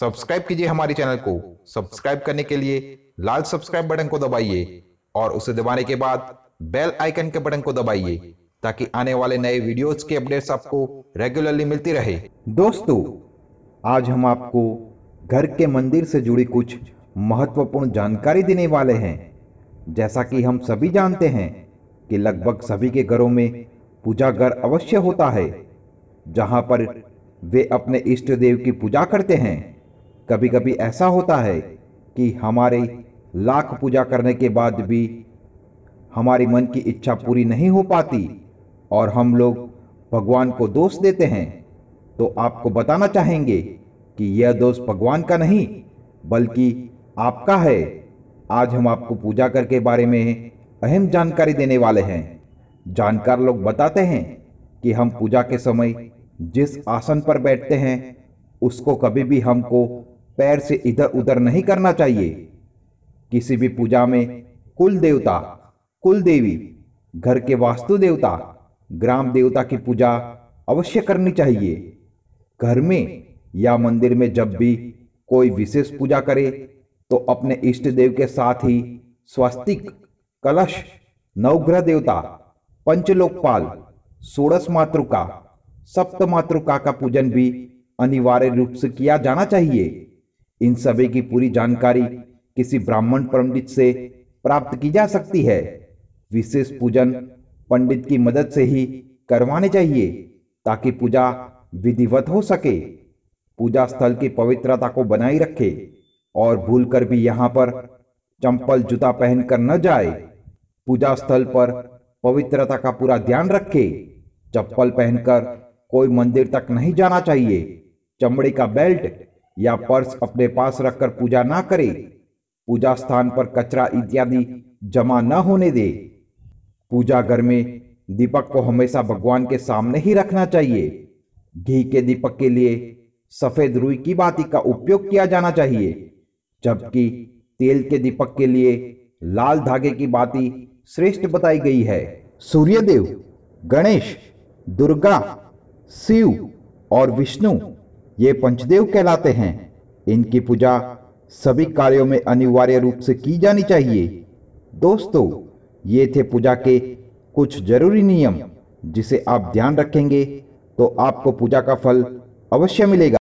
subscribe कीजिए हमारे channel को सब्सक्राइब करने के लिए लाल सब्सक्राइब बटन को दबाइए और उसे दबाने के बाद बेल आइकन के बटन को दबाइए ताकि आने वाले नए वीडियोस के अपडेट्स आपको रेगुलरली मिलती रहे दोस्तों आज हम आपको घर के मंदिर से जुड़ी कुछ महत्वपूर्ण जानकारी देने वाले हैं जैसा कि हम सभी जानते हैं कि लगभग सभी के घरों में पूजा घर अवश्य होता है जहाँ पर वे अपने इष्ट देव की पूजा करते हैं कभी कभी ऐसा होता है कि हमारे लाख पूजा करने के बाद भी हमारी मन की इच्छा पूरी नहीं हो पाती और हम लोग भगवान को दोष देते हैं तो आपको बताना चाहेंगे कि यह दोष भगवान का नहीं बल्कि आपका है आज हम आपको पूजा करके बारे में अहम जानकारी देने वाले हैं जानकार लोग बताते हैं कि हम पूजा के समय जिस आसन पर बैठते हैं उसको कभी भी हमको पैर से इधर उधर नहीं करना चाहिए किसी भी पूजा में कुल देवता कुल देवी घर के वास्तु देवता ग्राम देवता की पूजा अवश्य करनी चाहिए घर में या मंदिर में जब भी कोई विशेष पूजा करे तो अपने इष्ट देव के साथ ही स्वास्तिक कलश नवग्रह देवता पंचलोकपाल सोड़स मातृका सप्त मातृका का पूजन भी अनिवार्य रूप से किया जाना चाहिए इन सभी की पूरी जानकारी किसी ब्राह्मण पंडित से प्राप्त की जा सकती है विशेष पूजन पंडित की मदद से ही करवाने चाहिए ताकि पूजा विधिवत हो सके पूजा स्थल की पवित्रता को बनाए रखे और भूलकर भी यहाँ पर चंपल जूता पहनकर न जाए पूजा स्थल पर पवित्रता का पूरा ध्यान रखे चप्पल पहनकर कोई मंदिर तक नहीं जाना चाहिए चमड़े का बेल्ट या पर्स अपने पास रखकर पूजा ना करे पूजा स्थान पर कचरा इत्यादि जमा न होने दे पूजा घर में दीपक को हमेशा भगवान के सामने ही रखना चाहिए घी के दीपक के लिए सफेद रुई की बाती का उपयोग किया जाना चाहिए जबकि तेल के दीपक के लिए लाल धागे की बाती श्रेष्ठ बताई गई है सूर्यदेव गणेश दुर्गा शिव और विष्णु ये पंचदेव कहलाते हैं इनकी पूजा सभी कार्यों में अनिवार्य रूप से की जानी चाहिए दोस्तों ये थे पूजा के कुछ जरूरी नियम जिसे आप ध्यान रखेंगे तो आपको पूजा का फल अवश्य मिलेगा